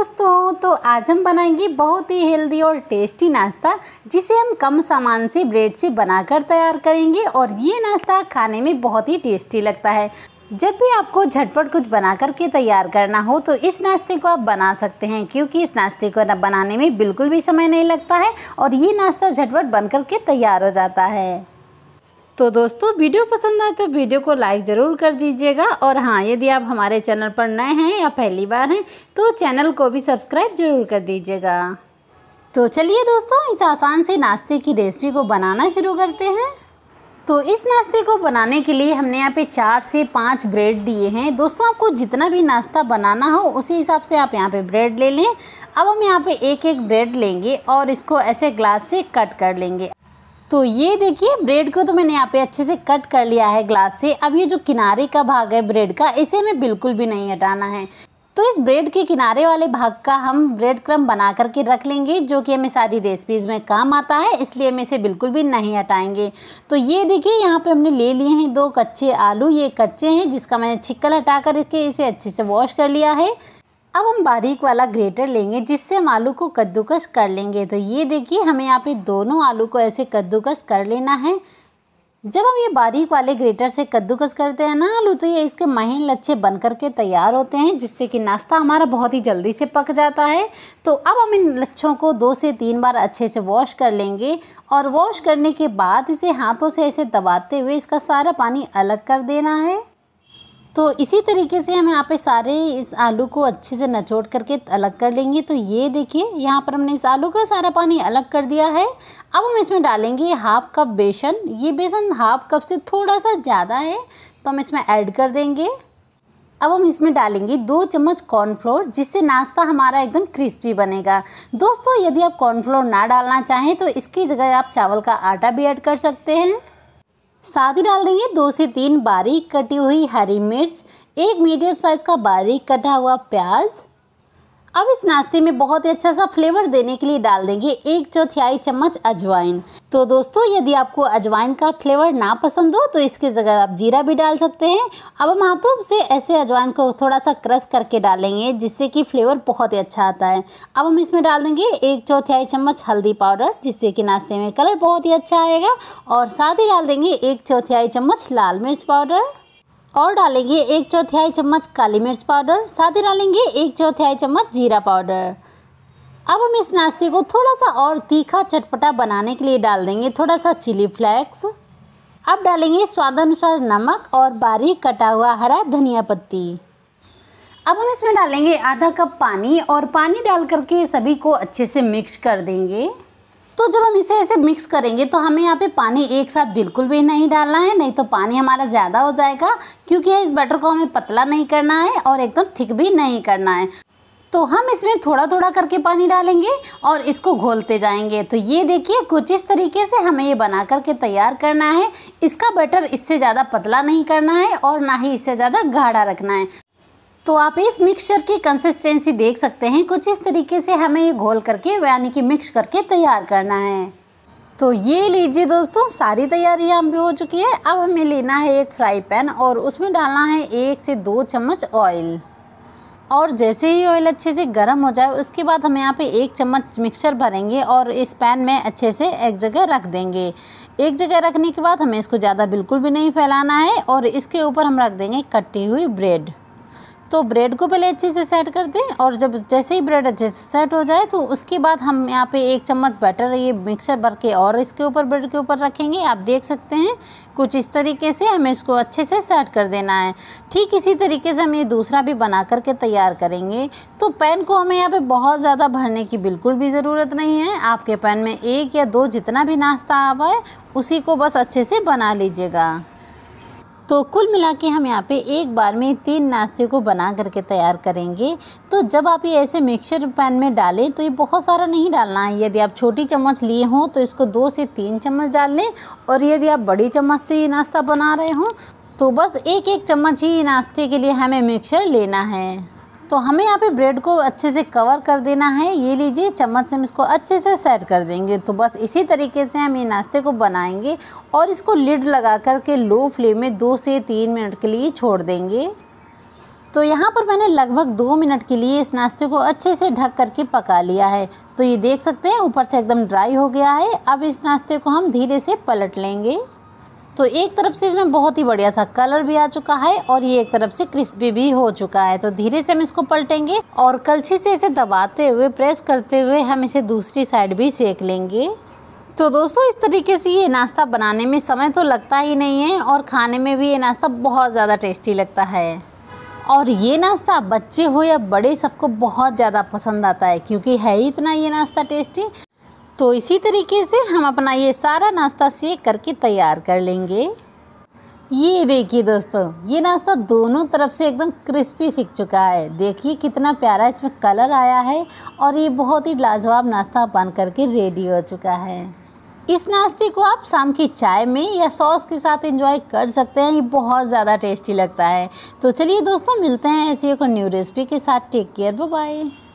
दोस्तों तो आज हम बनाएंगे बहुत ही हेल्दी और टेस्टी नाश्ता जिसे हम कम सामान से ब्रेड से बनाकर तैयार करेंगे और ये नाश्ता खाने में बहुत ही टेस्टी लगता है जब भी आपको झटपट कुछ बना कर के तैयार करना हो तो इस नाश्ते को आप बना सकते हैं क्योंकि इस नाश्ते को बनाने में बिल्कुल भी समय नहीं लगता है और ये नाश्ता झटपट बन कर के तैयार हो जाता है तो दोस्तों वीडियो पसंद आए तो वीडियो को लाइक ज़रूर कर दीजिएगा और हाँ यदि आप हमारे चैनल पर नए हैं या पहली बार हैं तो चैनल को भी सब्सक्राइब ज़रूर कर दीजिएगा तो चलिए दोस्तों इस आसान से नाश्ते की रेसिपी को बनाना शुरू करते हैं तो इस नाश्ते को बनाने के लिए हमने यहाँ पे चार से पाँच ब्रेड दिए हैं दोस्तों आपको जितना भी नाश्ता बनाना हो उसी हिसाब से आप यहाँ पे ब्रेड ले लें अब हम यहाँ पे एक एक ब्रेड लेंगे और इसको ऐसे ग्लास से कट कर लेंगे तो ये देखिए ब्रेड को तो मैंने यहाँ पे अच्छे से कट कर लिया है ग्लास से अब ये जो किनारे का भाग है ब्रेड का इसे हमें बिल्कुल भी नहीं हटाना है तो इस ब्रेड के किनारे वाले भाग का हम ब्रेड क्रम बना करके रख लेंगे जो कि हमें सारी रेसिपीज़ में काम आता है इसलिए हम इसे बिल्कुल भी नहीं हटाएंगे तो ये देखिए यहाँ पे हमने ले लिए हैं दो कच्चे आलू ये कच्चे हैं जिसका मैंने छिक्कल हटा कर इसके इसे अच्छे से वॉश कर लिया है अब हम बारीक वाला ग्रेटर लेंगे जिससे हम आलू को कद्दूकस कर लेंगे तो ये देखिए हमें यहाँ पे दोनों आलू को ऐसे कद्दूकस कर लेना है जब हम ये बारीक वाले ग्रेटर से कद्दूकस करते हैं ना आलू तो ये इसके महीन लच्छे बन करके तैयार होते हैं जिससे कि नाश्ता हमारा बहुत ही जल्दी से पक जाता है तो अब हम इन लच्छों को दो से तीन बार अच्छे से वॉश कर लेंगे और वॉश करने के बाद इसे हाथों से ऐसे दबाते हुए इसका सारा पानी अलग कर देना है तो इसी तरीके से हम यहाँ पे सारे इस आलू को अच्छे से नचोड़ करके अलग कर लेंगे तो ये देखिए यहाँ पर हमने इस आलू का सारा पानी अलग कर दिया है अब हम इसमें डालेंगे हाफ कप बेसन ये बेसन हाफ कप से थोड़ा सा ज़्यादा है तो हम इसमें ऐड कर देंगे अब हम इसमें डालेंगे दो चम्मच कॉर्नफ्लोर जिससे नाश्ता हमारा एकदम क्रिस्पी बनेगा दोस्तों यदि आप कॉर्नफ्लोर ना डालना चाहें तो इसकी जगह आप चावल का आटा भी ऐड कर सकते हैं साथ ही डाल देंगे दो से तीन बारीक कटी हुई हरी मिर्च एक मीडियम साइज़ का बारीक कटा हुआ प्याज अब इस नाश्ते में बहुत ही अच्छा सा फ्लेवर देने के लिए डाल देंगे एक चौथाई चम्मच अजवाइन तो दोस्तों यदि आपको अजवाइन का फ्लेवर ना पसंद हो तो इसके जगह आप जीरा भी डाल सकते हैं अब हम हाथों से ऐसे अजवाइन को थोड़ा सा क्रश करके डालेंगे जिससे कि फ्लेवर बहुत ही अच्छा आता है अब हम इसमें डाल देंगे एक चौथाई चम्मच हल्दी पाउडर जिससे कि नाश्ते में कलर बहुत ही अच्छा आएगा और साथ ही डाल देंगे एक चौथाई चम्मच लाल मिर्च पाउडर और डालेंगे एक चौथाई चम्मच काली मिर्च पाउडर साथ ही डालेंगे एक चौथाई चम्मच जीरा पाउडर अब हम इस नाश्ते को थोड़ा सा और तीखा चटपटा बनाने के लिए डाल देंगे थोड़ा सा चिली फ्लेक्स अब डालेंगे स्वादानुसार नमक और बारीक कटा हुआ हरा धनिया पत्ती अब हम इसमें डालेंगे आधा कप पानी और पानी डाल करके सभी को अच्छे से मिक्स कर देंगे तो जब हम इसे ऐसे मिक्स करेंगे तो हमें यहाँ पे पानी एक साथ बिल्कुल भी नहीं डालना है नहीं तो पानी हमारा ज़्यादा हो जाएगा क्योंकि इस बटर को हमें पतला नहीं करना है और एकदम थिक भी नहीं करना है तो हम इसमें थोड़ा थोड़ा करके पानी डालेंगे और इसको घोलते जाएंगे तो ये देखिए कुछ इस तरीके से हमें ये बना करके तैयार करना है इसका बटर इससे ज़्यादा पतला नहीं करना है और ना ही इससे ज़्यादा गाढ़ा रखना है तो आप इस मिक्सचर की कंसिस्टेंसी देख सकते हैं कुछ इस तरीके से हमें ये घोल करके यानी कि मिक्स करके तैयार करना है तो ये लीजिए दोस्तों सारी तैयारी हम भी हो चुकी है अब हमें लेना है एक फ्राई पैन और उसमें डालना है एक से दो चम्मच ऑयल और जैसे ही ऑयल अच्छे से गर्म हो जाए उसके बाद हम यहाँ पे एक चम्मच मिक्सचर भरेंगे और इस पैन में अच्छे से एक जगह रख देंगे एक जगह रखने के बाद हमें इसको ज़्यादा बिल्कुल भी नहीं फैलाना है और इसके ऊपर हम रख देंगे कटी हुई ब्रेड तो ब्रेड को पहले अच्छे से सेट कर दें और जब जैसे ही ब्रेड अच्छे से सेट हो जाए तो उसके बाद हम यहाँ पे एक चम्मच बैटर ये मिक्सर भर के और इसके ऊपर ब्रेड के ऊपर रखेंगे आप देख सकते हैं कुछ इस तरीके से हमें इसको अच्छे से सेट कर देना है ठीक इसी तरीके से हम ये दूसरा भी बना करके तैयार करेंगे तो पैन को हमें यहाँ पे बहुत ज़्यादा भरने की बिल्कुल भी ज़रूरत नहीं है आपके पैन में एक या दो जितना भी नाश्ता आवा है उसी को बस अच्छे से बना लीजिएगा तो कुल मिला के हम यहाँ पे एक बार में तीन नाश्ते को बना करके तैयार करेंगे तो जब आप ये ऐसे मिक्सचर पैन में डालें तो ये बहुत सारा नहीं डालना है यदि आप छोटी चम्मच लिए हों तो इसको दो से तीन चम्मच डाल लें और यदि आप बड़ी चम्मच से ये नाश्ता बना रहे हों तो बस एक एक चम्मच ही नाश्ते के लिए हमें मिक्सचर लेना है तो हमें यहाँ पे ब्रेड को अच्छे से कवर कर देना है ये लीजिए चम्मच से हम इसको अच्छे से सेट कर देंगे तो बस इसी तरीके से हम ये नाश्ते को बनाएंगे और इसको लिड लगा कर के लो फ्लेम में दो से तीन मिनट के लिए छोड़ देंगे तो यहाँ पर मैंने लगभग दो मिनट के लिए इस नाश्ते को अच्छे से ढक करके पका लिया है तो ये देख सकते हैं ऊपर से एकदम ड्राई हो गया है अब इस नाश्ते को हम धीरे से पलट लेंगे तो एक तरफ से इसमें बहुत ही बढ़िया सा कलर भी आ चुका है और ये एक तरफ से क्रिस्पी भी हो चुका है तो धीरे से हम इसको पलटेंगे और कलछी से इसे दबाते हुए प्रेस करते हुए हम इसे दूसरी साइड भी सेक लेंगे तो दोस्तों इस तरीके से ये नाश्ता बनाने में समय तो लगता ही नहीं है और खाने में भी ये नाश्ता बहुत ज़्यादा टेस्टी लगता है और ये नाश्ता बच्चे हो या बड़े सबको बहुत ज़्यादा पसंद आता है क्योंकि है ही इतना ये नाश्ता टेस्टी तो इसी तरीके से हम अपना ये सारा नाश्ता सेक करके तैयार कर लेंगे ये देखिए दोस्तों ये नाश्ता दोनों तरफ से एकदम क्रिस्पी सीख चुका है देखिए कितना प्यारा इसमें कलर आया है और ये बहुत ही लाजवाब नाश्ता बन करके रेडी हो चुका है इस नाश्ते को आप शाम की चाय में या सॉस के साथ एंजॉय कर सकते हैं ये बहुत ज़्यादा टेस्टी लगता है तो चलिए दोस्तों मिलते हैं ऐसी एक न्यू रेसिपी के साथ टेक केयर बाय